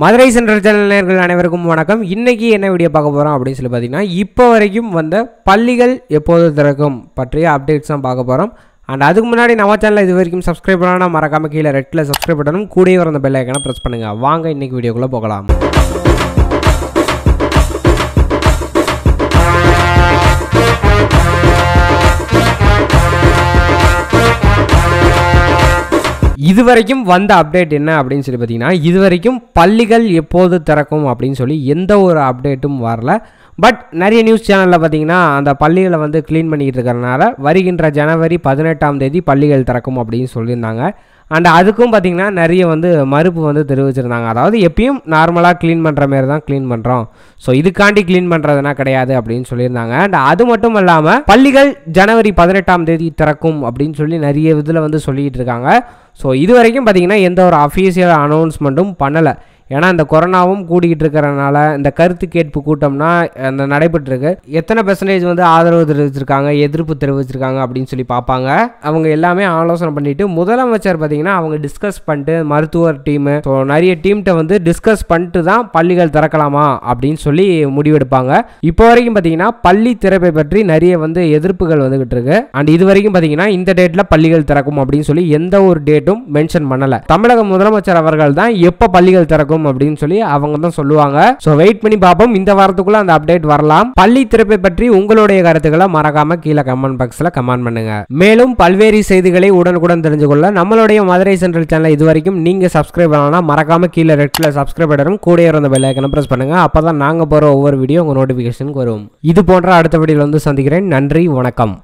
Madurai central channel நேர்கள் அனைவருக்கும் வணக்கம் இன்றைக்கி என்ன வீடியோ பார்க்க போகிறோம் அப்படின்னு சொல்லி பார்த்தீங்கன்னா இப்போ வரைக்கும் வந்த பள்ளிகள் எப்போது திறக்கும் பற்றிய அப்டேட்ஸ் தான் பார்க்க போகிறோம் அண்ட் அதுக்கு முன்னாடி நம்ம சேனலில் இது வரைக்கும் சப்ஸ்கிரைப் பண்ணால் மறக்காமல் கீழே ரெட்டில் சப்ஸ்கிரைப் பண்ணணும் கூடயே வர அந்த பெல்லைக்கான ப்ரெஸ் பண்ணுங்கள் வாங்க இன்றைக்கி வீடியோக்குள்ளே போகலாம் இது வரைக்கும் வந்த அப்டேட் என்ன அப்படின்னு சொல்லி பார்த்தீங்கன்னா இது வரைக்கும் பள்ளிகள் எப்போது திறக்கும் அப்படின்னு சொல்லி எந்த ஒரு அப்டேட்டும் வரல பட் நிறைய நியூஸ் சேனலில் பார்த்தீங்கன்னா அந்த பள்ளிகளை வந்து க்ளீன் பண்ணிக்கிட்டு இருக்கிறனால வருகின்ற ஜனவரி பதினெட்டாம் தேதி பள்ளிகள் திறக்கும் அப்படின்னு சொல்லியிருந்தாங்க அண்ட் அதுக்கும் பார்த்திங்கன்னா நிறைய வந்து மறுப்பு வந்து தெரிவிச்சிருந்தாங்க அதாவது எப்பயும் நார்மலாக க்ளீன் பண்ணுற மாரி தான் க்ளீன் பண்ணுறோம் ஸோ இதுக்காண்டி க்ளீன் பண்ணுறதுனா கிடையாது அப்படின்னு சொல்லியிருந்தாங்க அண்ட் அது மட்டும் இல்லாமல் பள்ளிகள் ஜனவரி பதினெட்டாம் தேதி திறக்கும் அப்படின்னு சொல்லி நிறைய இதில் வந்து சொல்லிகிட்டு இருக்காங்க ஸோ இது வரைக்கும் பார்த்திங்கன்னா எந்த ஒரு அஃபீஷியல் அனௌன்ஸ்மெண்ட்டும் பண்ணலை ஏன்னா இந்த கொரோனாவும் கூடிக்கிட்டு இருக்கிறனால இந்த கருத்து கேட்பு கூட்டம்னா அந்த நடைபெற்றிருக்கு எத்தனை பெர்சன்டேஜ் வந்து ஆதரவு தெரிவிச்சிருக்காங்க எதிர்ப்பு தெரிவிச்சிருக்காங்க அப்படின்னு சொல்லி பார்ப்பாங்க அவங்க எல்லாமே ஆலோசனை பண்ணிட்டு முதலமைச்சர் பார்த்தீங்கன்னா அவங்க டிஸ்கஸ் பண்ணிட்டு மருத்துவர் டீமு ஸோ நிறைய டீம்கிட்ட வந்து டிஸ்கஸ் பண்ணிட்டு தான் பள்ளிகள் திறக்கலாமா அப்படின்னு சொல்லி முடிவெடுப்பாங்க இப்போ வரைக்கும் பார்த்தீங்கன்னா பள்ளி திறப்பை பற்றி நிறைய வந்து எதிர்ப்புகள் வந்துகிட்டு இருக்கு அண்ட் இது வரைக்கும் பார்த்தீங்கன்னா இந்த டேட்டில் பள்ளிகள் திறக்கும் அப்படின்னு சொல்லி எந்த ஒரு டேட்டும் மென்ஷன் பண்ணலை தமிழக முதலமைச்சர் அவர்கள் தான் எப்போ பள்ளிகள் திறக்கும் வரும் அப்படின்னு சொல்லி அவங்க தான் சொல்லுவாங்க ஸோ வெயிட் பண்ணி பார்ப்போம் இந்த வாரத்துக்குள்ள அந்த அப்டேட் வரலாம் பள்ளி திறப்பை பற்றி உங்களுடைய கருத்துக்களை மறக்காம கீழே கமெண்ட் பாக்ஸ்ல கமெண்ட் பண்ணுங்க மேலும் பல்வேறு செய்திகளை உடனுக்குடன் தெரிஞ்சு கொள்ள நம்மளுடைய மதுரை சென்ட்ரல் சேனல் இது வரைக்கும் நீங்க சப்ஸ்கிரைப் பண்ணலாம் மறக்காம கீழே ரெட்ல சப்ஸ்கிரைப் பண்ணணும் கூட இருந்த பெல் ஐக்கனை பிரஸ் பண்ணுங்க அப்பதான் நாங்க போற ஒவ்வொரு வீடியோ உங்க நோட்டிபிகேஷனுக்கு வரும் இது போன்ற அடுத்த வீடியோல வந்து சந்திக்கிறேன் நன்றி வணக்கம்